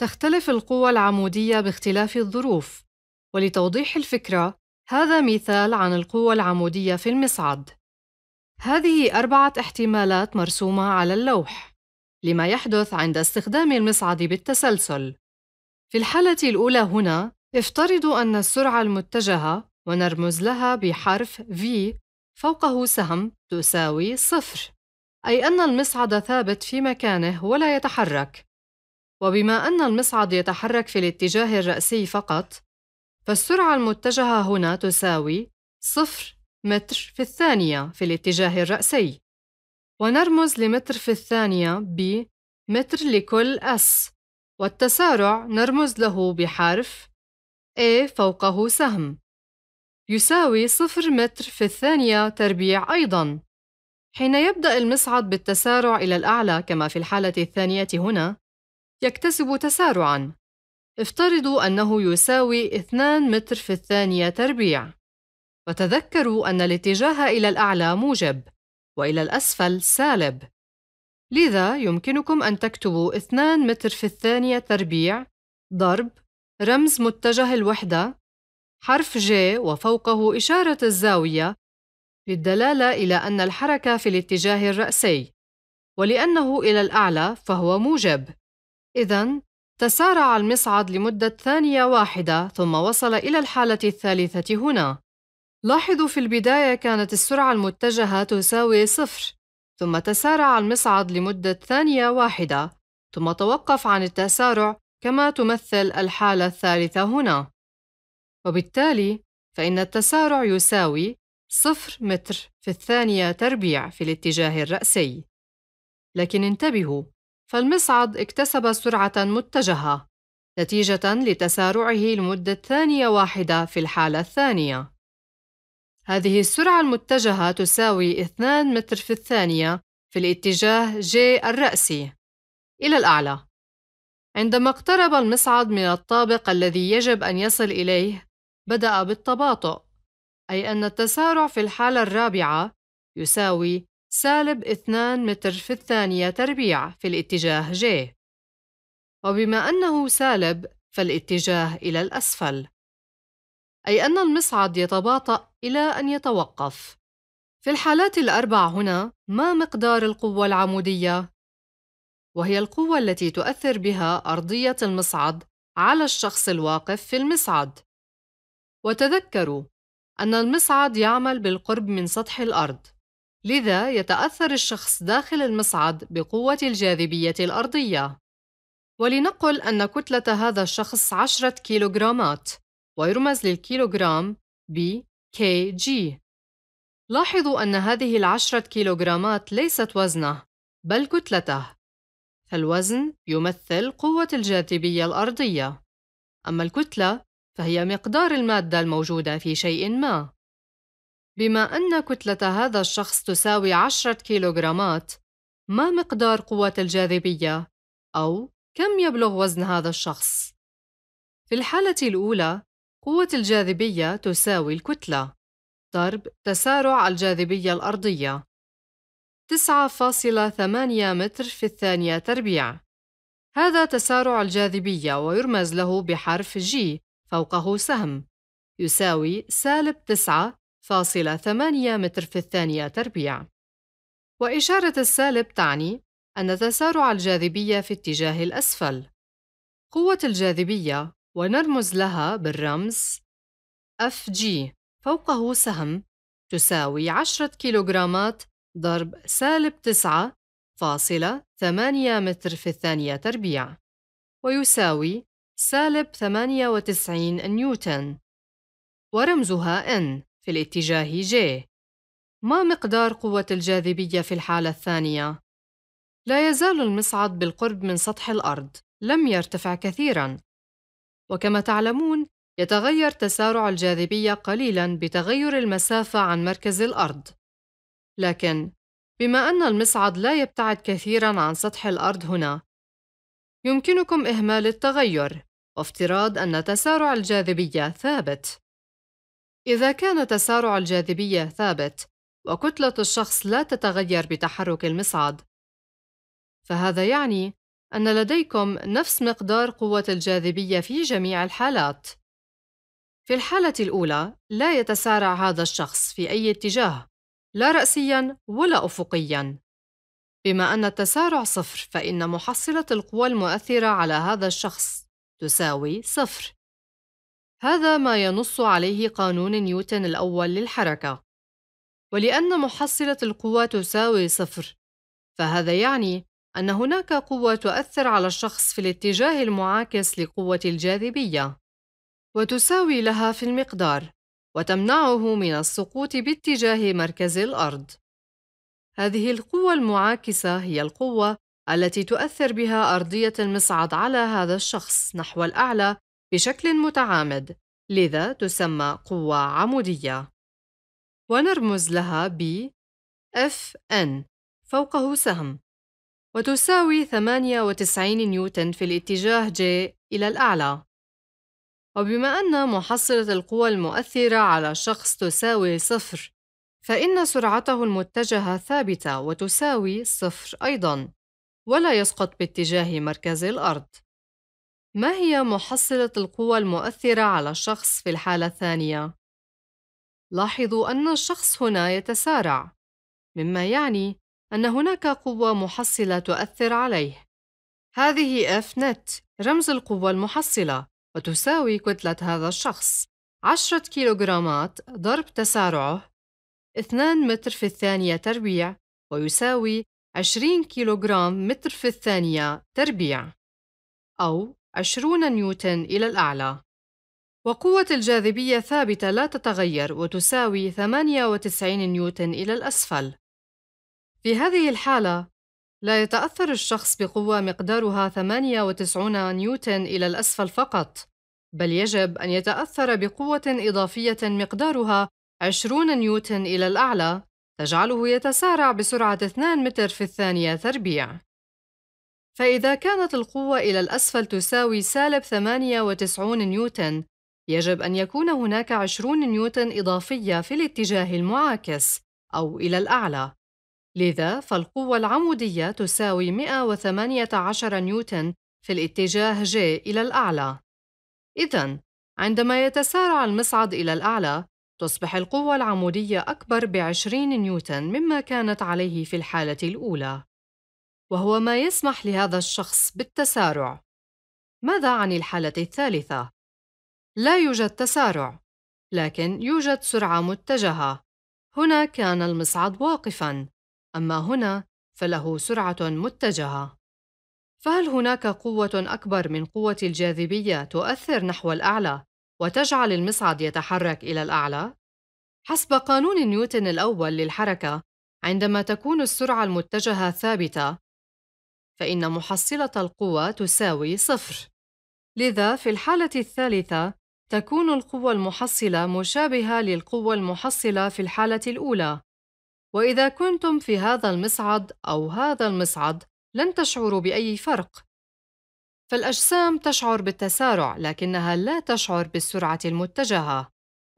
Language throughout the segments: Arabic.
تختلف القوى العمودية باختلاف الظروف، ولتوضيح الفكرة، هذا مثال عن القوة العمودية في المصعد. هذه أربعة احتمالات مرسومة على اللوح، لما يحدث عند استخدام المصعد بالتسلسل. في الحالة الأولى هنا، افترض أن السرعة المتجهة ونرمز لها بحرف V فوقه سهم تساوي صفر، أي أن المصعد ثابت في مكانه ولا يتحرك، وبما أن المصعد يتحرك في الاتجاه الرأسي فقط فالسرعة المتجهة هنا تساوي صفر متر في الثانية في الاتجاه الرأسي ونرمز لمتر في الثانية ب متر لكل S والتسارع نرمز له بحرف A فوقه سهم يساوي صفر متر في الثانية تربيع أيضاً حين يبدأ المصعد بالتسارع إلى الأعلى كما في الحالة الثانية هنا يكتسب تسارعا افترضوا أنه يساوي 2 متر في الثانية تربيع وتذكروا أن الاتجاه إلى الأعلى موجب وإلى الأسفل سالب لذا يمكنكم أن تكتبوا 2 متر في الثانية تربيع ضرب رمز متجه الوحدة حرف ج وفوقه إشارة الزاوية للدلالة إلى أن الحركة في الاتجاه الرأسي ولأنه إلى الأعلى فهو موجب إذا تسارع المصعد لمدة ثانية واحدة ثم وصل إلى الحالة الثالثة هنا. لاحظوا في البداية كانت السرعة المتجهة تساوي صفر، ثم تسارع المصعد لمدة ثانية واحدة، ثم توقف عن التسارع كما تمثل الحالة الثالثة هنا. وبالتالي فإن التسارع يساوي صفر متر في الثانية تربيع في الاتجاه الرأسي. لكن انتبهوا فالمصعد اكتسب سرعة متجهة نتيجة لتسارعه لمدة ثانية واحدة في الحالة الثانية. هذه السرعة المتجهة تساوي 2 متر في الثانية في الاتجاه J الرأسي إلى الأعلى. عندما اقترب المصعد من الطابق الذي يجب أن يصل إليه، بدأ بالتباطؤ، أي أن التسارع في الحالة الرابعة يساوي سالب 2 متر في الثانية تربيع في الاتجاه ج وبما أنه سالب فالاتجاه إلى الأسفل أي أن المصعد يتباطأ إلى أن يتوقف في الحالات الأربع هنا ما مقدار القوة العمودية؟ وهي القوة التي تؤثر بها أرضية المصعد على الشخص الواقف في المصعد وتذكروا أن المصعد يعمل بالقرب من سطح الأرض لذا يتأثر الشخص داخل المصعد بقوة الجاذبية الأرضية ولنقل أن كتلة هذا الشخص 10 كيلوغرامات ويرمز للكيلوغرام ب KG لاحظوا أن هذه العشرة كيلوغرامات ليست وزنه بل كتلته فالوزن يمثل قوة الجاذبية الأرضية أما الكتلة فهي مقدار المادة الموجودة في شيء ما بما أن كتلة هذا الشخص تساوي 10 كيلوغرامات، ما مقدار قوة الجاذبية؟ أو كم يبلغ وزن هذا الشخص؟ في الحالة الأولى، قوة الجاذبية تساوي الكتلة ضرب تسارع الجاذبية الأرضية 9.8 متر في الثانية تربيع هذا تسارع الجاذبية ويرمز له بحرف G فوقه سهم يساوي سالب 9 1.8 متر في الثانية تربيع وإشارة السالب تعني أن تسارع الجاذبية في اتجاه الأسفل قوة الجاذبية ونرمز لها بالرمز FG فوقه سهم تساوي 10 كيلوغرامات ضرب سالب 9.8 متر في الثانية تربيع ويساوي سالب 98 نيوتن ورمزها N في الاتجاه J. ما مقدار قوة الجاذبية في الحالة الثانية؟ لا يزال المصعد بالقرب من سطح الأرض، لم يرتفع كثيراً. وكما تعلمون، يتغير تسارع الجاذبية قليلاً بتغير المسافة عن مركز الأرض. لكن بما أن المصعد لا يبتعد كثيراً عن سطح الأرض هنا، يمكنكم إهمال التغير وافتراض أن تسارع الجاذبية ثابت. إذا كان تسارع الجاذبية ثابت وكتلة الشخص لا تتغير بتحرك المصعد، فهذا يعني أن لديكم نفس مقدار قوة الجاذبية في جميع الحالات. في الحالة الأولى لا يتسارع هذا الشخص في أي اتجاه، لا رأسيًا ولا أفقيًا. بما أن التسارع صفر، فإن محصلة القوى المؤثرة على هذا الشخص تساوي صفر. هذا ما ينص عليه قانون نيوتن الأول للحركة ولأن محصلة القوة تساوي صفر فهذا يعني أن هناك قوة تؤثر على الشخص في الاتجاه المعاكس لقوة الجاذبية وتساوي لها في المقدار وتمنعه من السقوط باتجاه مركز الأرض هذه القوة المعاكسة هي القوة التي تؤثر بها أرضية المصعد على هذا الشخص نحو الأعلى بشكل متعامد لذا تسمى قوة عمودية ونرمز لها ب Fn فوقه سهم وتساوي 98 نيوتن في الاتجاه J إلى الأعلى وبما أن محصلة القوى المؤثرة على شخص تساوي صفر فإن سرعته المتجهة ثابتة وتساوي صفر أيضاً ولا يسقط باتجاه مركز الأرض ما هي محصلة القوى المؤثرة على الشخص في الحالة الثانية؟ لاحظوا أن الشخص هنا يتسارع، مما يعني أن هناك قوة محصلة تؤثر عليه. هذه F net رمز القوة المحصلة، وتساوي كتلة هذا الشخص 10 كيلوغرامات ضرب تسارعه 2 متر في الثانية تربيع ويساوي 20 كيلوغرام متر في الثانية تربيع أو 20 نيوتن إلى الأعلى وقوة الجاذبية ثابتة لا تتغير وتساوي 98 نيوتن إلى الأسفل في هذه الحالة لا يتأثر الشخص بقوة مقدارها 98 نيوتن إلى الأسفل فقط بل يجب أن يتأثر بقوة إضافية مقدارها 20 نيوتن إلى الأعلى تجعله يتسارع بسرعة 2 متر في الثانية تربيع فإذا كانت القوة إلى الأسفل تساوي سالب 98 نيوتن، يجب أن يكون هناك 20 نيوتن إضافية في الاتجاه المعاكس أو إلى الأعلى. لذا فالقوة العمودية تساوي 118 نيوتن في الاتجاه J إلى الأعلى. إذا عندما يتسارع المصعد إلى الأعلى، تصبح القوة العمودية أكبر 20 نيوتن مما كانت عليه في الحالة الأولى. وهو ما يسمح لهذا الشخص بالتسارع ماذا عن الحالة الثالثة؟ لا يوجد تسارع لكن يوجد سرعة متجهة هنا كان المصعد واقفاً أما هنا فله سرعة متجهة فهل هناك قوة أكبر من قوة الجاذبية تؤثر نحو الأعلى وتجعل المصعد يتحرك إلى الأعلى؟ حسب قانون نيوتن الأول للحركة، عندما تكون السرعة المتجهة ثابتة، فإن محصلة القوة تساوي صفر لذا في الحالة الثالثة تكون القوة المحصلة مشابهة للقوة المحصلة في الحالة الأولى وإذا كنتم في هذا المصعد أو هذا المصعد لن تشعروا بأي فرق فالأجسام تشعر بالتسارع لكنها لا تشعر بالسرعة المتجهة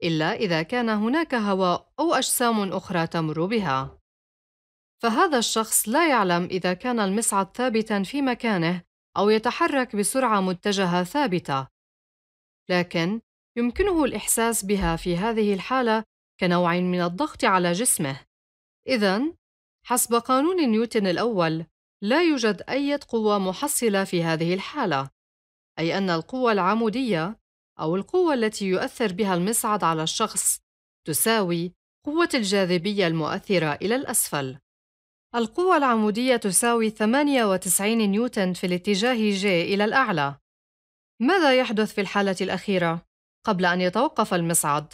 إلا إذا كان هناك هواء أو أجسام أخرى تمر بها فهذا الشخص لا يعلم إذا كان المصعد ثابتاً في مكانه أو يتحرك بسرعة متجهة ثابتة، لكن يمكنه الإحساس بها في هذه الحالة كنوع من الضغط على جسمه. إذا، حسب قانون نيوتن الأول، لا يوجد أي قوة محصلة في هذه الحالة، أي أن القوة العمودية أو القوة التي يؤثر بها المصعد على الشخص تساوي قوة الجاذبية المؤثرة إلى الأسفل. القوة العمودية تساوي 98 نيوتن في الاتجاه J إلى الأعلى. ماذا يحدث في الحالة الأخيرة قبل أن يتوقف المصعد؟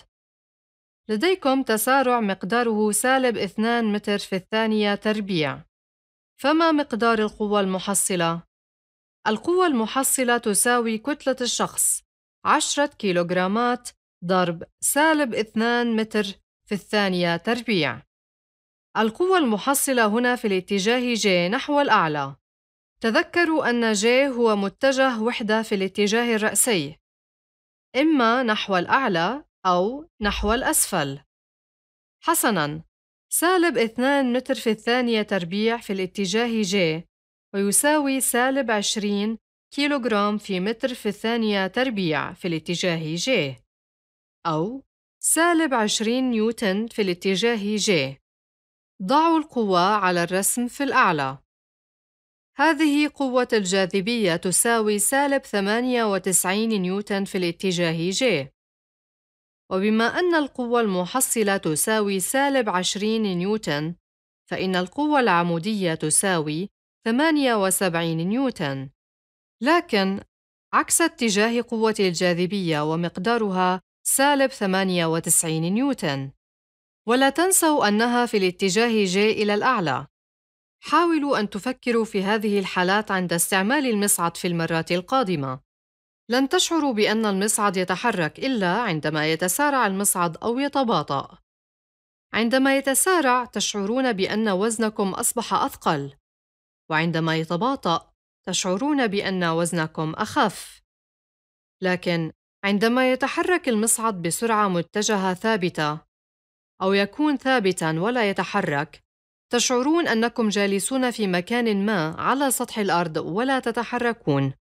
لديكم تسارع مقداره سالب 2 متر في الثانية تربيع. فما مقدار القوة المحصلة؟ القوة المحصلة تساوي كتلة الشخص 10 كيلوغرامات ضرب سالب 2 متر في الثانية تربيع. القوة المحصلة هنا في الاتجاه ج نحو الأعلى تذكروا أن ج هو متجه وحدة في الاتجاه الرأسي إما نحو الأعلى أو نحو الأسفل حسناً سالب 2 متر في الثانية تربيع في الاتجاه ج ويساوي سالب 20 كيلوغرام في متر في الثانية تربيع في الاتجاه ج أو سالب 20 نيوتن في الاتجاه ج ضعوا القوة على الرسم في الأعلى هذه قوة الجاذبية تساوي سالب 98 نيوتن في الاتجاه J وبما أن القوة المحصلة تساوي سالب 20 نيوتن فإن القوة العمودية تساوي 78 نيوتن لكن عكس اتجاه قوة الجاذبية ومقدارها سالب 98 نيوتن ولا تنسوا أنها في الاتجاه J إلى الأعلى. حاولوا أن تفكروا في هذه الحالات عند استعمال المصعد في المرات القادمة. لن تشعروا بأن المصعد يتحرك إلا عندما يتسارع المصعد أو يتباطأ. عندما يتسارع تشعرون بأن وزنكم أصبح أثقل، وعندما يتباطأ تشعرون بأن وزنكم أخف. لكن عندما يتحرك المصعد بسرعة متجهة ثابتة، أو يكون ثابتاً ولا يتحرك، تشعرون أنكم جالسون في مكان ما على سطح الأرض ولا تتحركون.